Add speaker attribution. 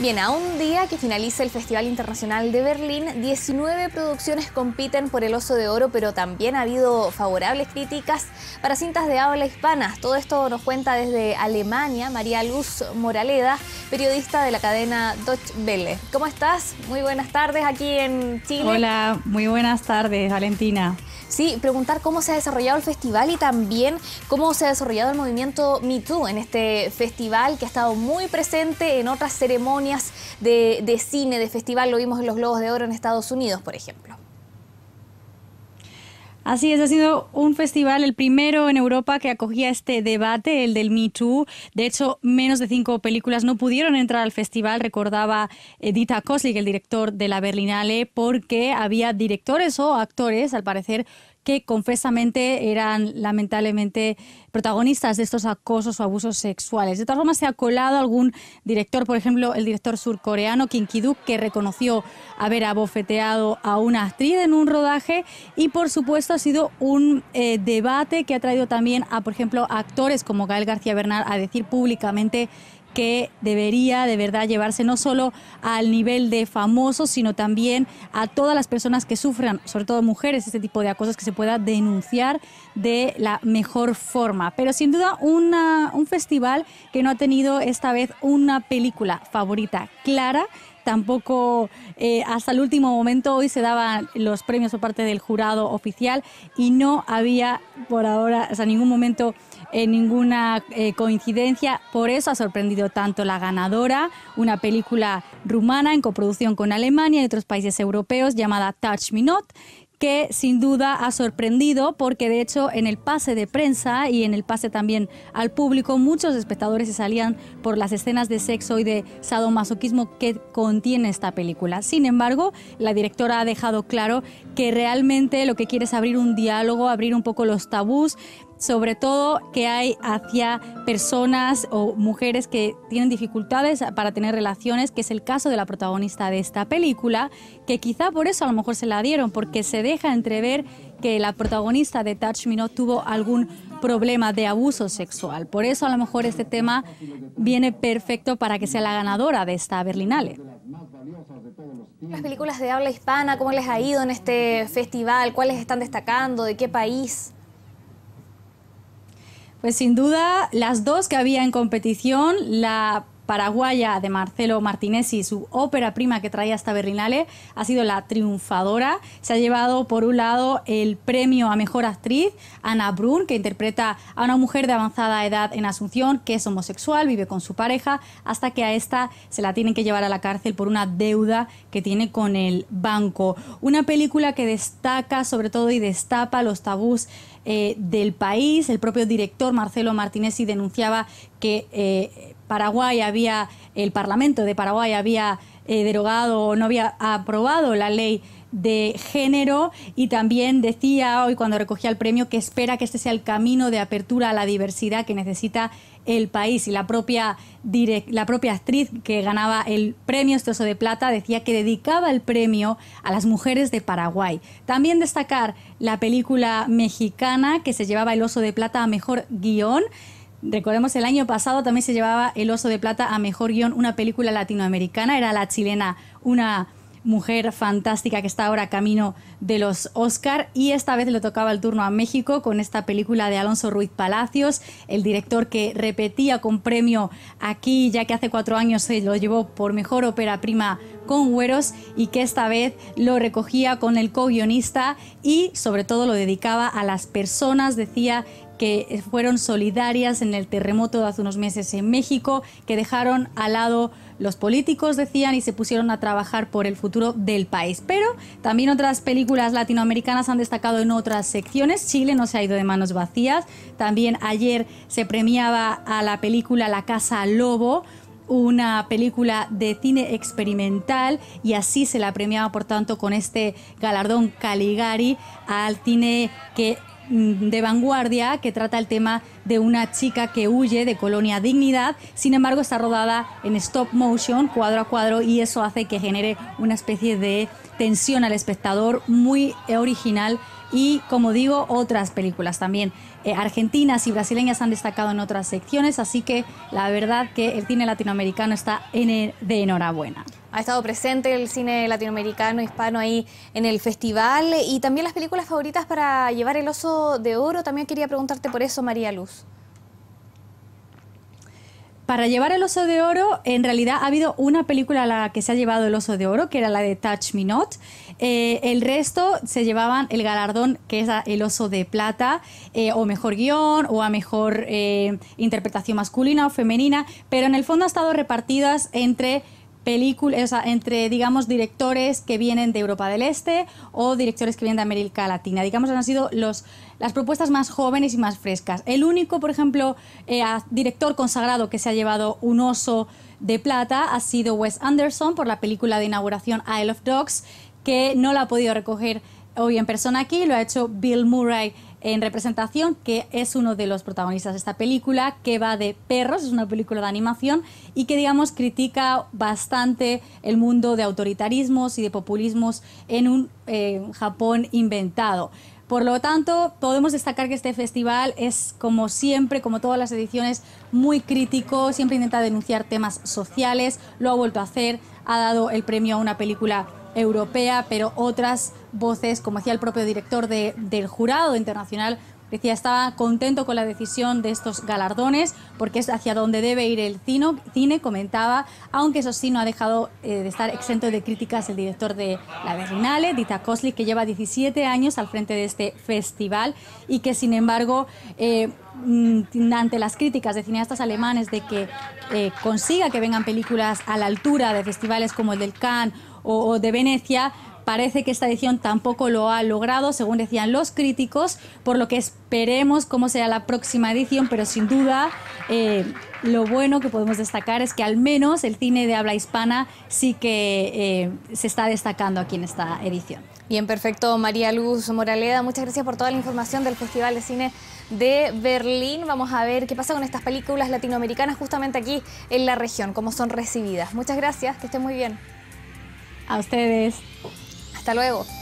Speaker 1: Bien, a un día que finaliza el Festival Internacional de Berlín, 19 producciones compiten por el Oso de Oro, pero también ha habido favorables críticas para cintas de habla hispana. Todo esto nos cuenta desde Alemania María Luz Moraleda, periodista de la cadena Deutsche Welle. ¿Cómo estás? Muy buenas tardes aquí en Chile. Hola, muy buenas tardes, Valentina. Sí, preguntar cómo se ha desarrollado el festival y también cómo se ha desarrollado el movimiento Me Too en este festival que ha estado muy presente en otras ceremonias de, de cine, de festival. Lo vimos en los Globos de Oro en Estados Unidos, por ejemplo.
Speaker 2: Así es, ha sido un festival, el primero en Europa que acogía este debate, el del Me Too. De hecho, menos de cinco películas no pudieron entrar al festival, recordaba Edita Koslik, el director de la Berlinale, porque había directores o actores, al parecer, que confesamente eran lamentablemente protagonistas de estos acosos o abusos sexuales. De todas formas, se ha colado algún director, por ejemplo, el director surcoreano Kim Ki-duk, que reconoció haber abofeteado a una actriz en un rodaje y, por supuesto, ha sido un eh, debate que ha traído también a, por ejemplo, actores como Gael García Bernal a decir públicamente que debería de verdad llevarse no solo al nivel de famosos, sino también a todas las personas que sufran, sobre todo mujeres, este tipo de acosos que se pueda denunciar de la mejor forma. Pero sin duda un festival que no ha tenido esta vez una película favorita clara tampoco eh, hasta el último momento hoy se daban los premios por parte del jurado oficial y no había por ahora, hasta ningún momento eh, ninguna eh, coincidencia. Por eso ha sorprendido tanto La Ganadora, una película rumana en coproducción con Alemania y otros países europeos llamada Touch Me Not, que sin duda ha sorprendido porque de hecho en el pase de prensa y en el pase también al público muchos espectadores se salían por las escenas de sexo y de sadomasoquismo que contiene esta película. Sin embargo, la directora ha dejado claro que realmente lo que quiere es abrir un diálogo, abrir un poco los tabús, sobre todo que hay hacia personas o mujeres que tienen dificultades para tener relaciones, que es el caso de la protagonista de esta película, que quizá por eso a lo mejor se la dieron, porque se deja entrever que la protagonista de Touch Me Not tuvo algún problema de abuso sexual. Por eso a lo mejor este tema viene perfecto para que sea la ganadora de esta Berlinale.
Speaker 1: Las películas de habla hispana, ¿cómo les ha ido en este festival? ¿Cuáles están destacando? ¿De qué país? Pues sin duda, las dos que había en competición, la
Speaker 2: paraguaya de Marcelo Martínez y su ópera prima que traía hasta Berrinale ha sido la triunfadora. Se ha llevado, por un lado, el premio a mejor actriz, Ana Brun, que interpreta a una mujer de avanzada edad en Asunción, que es homosexual, vive con su pareja, hasta que a esta se la tienen que llevar a la cárcel por una deuda que tiene con el banco. Una película que destaca, sobre todo, y destapa los tabús eh, del país. El propio director Marcelo Martínez denunciaba que eh, Paraguay había, el Parlamento de Paraguay había eh, derogado o no había aprobado la ley de género y también decía hoy cuando recogía el premio que espera que este sea el camino de apertura a la diversidad que necesita el país y la propia, la propia actriz que ganaba el premio Oso de Plata decía que dedicaba el premio a las mujeres de Paraguay. También destacar la película mexicana que se llevaba el Oso de Plata a Mejor Guión Recordemos, el año pasado también se llevaba el Oso de Plata a Mejor Guión, una película latinoamericana. Era la chilena, una mujer fantástica que está ahora camino de los Oscar. Y esta vez le tocaba el turno a México con esta película de Alonso Ruiz Palacios, el director que repetía con premio aquí, ya que hace cuatro años se lo llevó por Mejor Ópera Prima con Güeros y que esta vez lo recogía con el co-guionista y sobre todo lo dedicaba a las personas, decía que fueron solidarias en el terremoto de hace unos meses en México, que dejaron al lado los políticos, decían, y se pusieron a trabajar por el futuro del país. Pero también otras películas latinoamericanas han destacado en otras secciones. Chile no se ha ido de manos vacías. También ayer se premiaba a la película La Casa Lobo una película de cine experimental y así se la premiaba, por tanto, con este galardón Caligari al cine que, mm, de vanguardia que trata el tema de una chica que huye de Colonia Dignidad. Sin embargo, está rodada en stop motion, cuadro a cuadro, y eso hace que genere una especie de tensión al espectador muy original y como digo otras películas también eh, argentinas y brasileñas han destacado en otras secciones así que la verdad que el cine latinoamericano está en e, de enhorabuena ha
Speaker 1: estado presente el cine latinoamericano hispano ahí en el festival y también las películas favoritas para llevar el oso de oro también quería preguntarte por eso María Luz
Speaker 2: para llevar el oso de oro, en realidad ha habido una película a la que se ha llevado el oso de oro, que era la de Touch Me Not. Eh, el resto se llevaban el galardón, que es el oso de plata, eh, o mejor guión, o a mejor eh, interpretación masculina o femenina, pero en el fondo ha estado repartidas entre entre, digamos, directores que vienen de Europa del Este o directores que vienen de América Latina. Digamos, han sido los, las propuestas más jóvenes y más frescas. El único, por ejemplo, eh, director consagrado que se ha llevado un oso de plata ha sido Wes Anderson por la película de inauguración Isle of Dogs, que no la ha podido recoger hoy en persona aquí, lo ha hecho Bill Murray en representación, que es uno de los protagonistas de esta película, que va de perros, es una película de animación y que, digamos, critica bastante el mundo de autoritarismos y de populismos en un eh, Japón inventado. Por lo tanto, podemos destacar que este festival es, como siempre, como todas las ediciones, muy crítico, siempre intenta denunciar temas sociales, lo ha vuelto a hacer, ha dado el premio a una película europea, pero otras voces, como decía el propio director de, del jurado internacional, decía estaba contento con la decisión de estos galardones porque es hacia donde debe ir el cine, comentaba, aunque eso sí no ha dejado eh, de estar exento de críticas el director de la Berlinale, Dita Kosli, que lleva 17 años al frente de este festival y que sin embargo eh, mm, ante las críticas de cineastas alemanes de que eh, consiga que vengan películas a la altura de festivales como el del Cannes o, de Venecia, parece que esta edición tampoco lo ha logrado, según decían los críticos, por lo que esperemos cómo será la próxima edición, pero sin duda eh, lo bueno que podemos destacar es que al menos el cine de habla hispana sí que eh, se está destacando aquí en esta
Speaker 1: edición. Bien, perfecto. María Luz Moraleda, muchas gracias por toda la información del Festival de Cine de Berlín. Vamos a ver qué pasa con estas películas latinoamericanas justamente aquí en la región, cómo son recibidas. Muchas gracias, que estén muy bien. A ustedes. Hasta luego.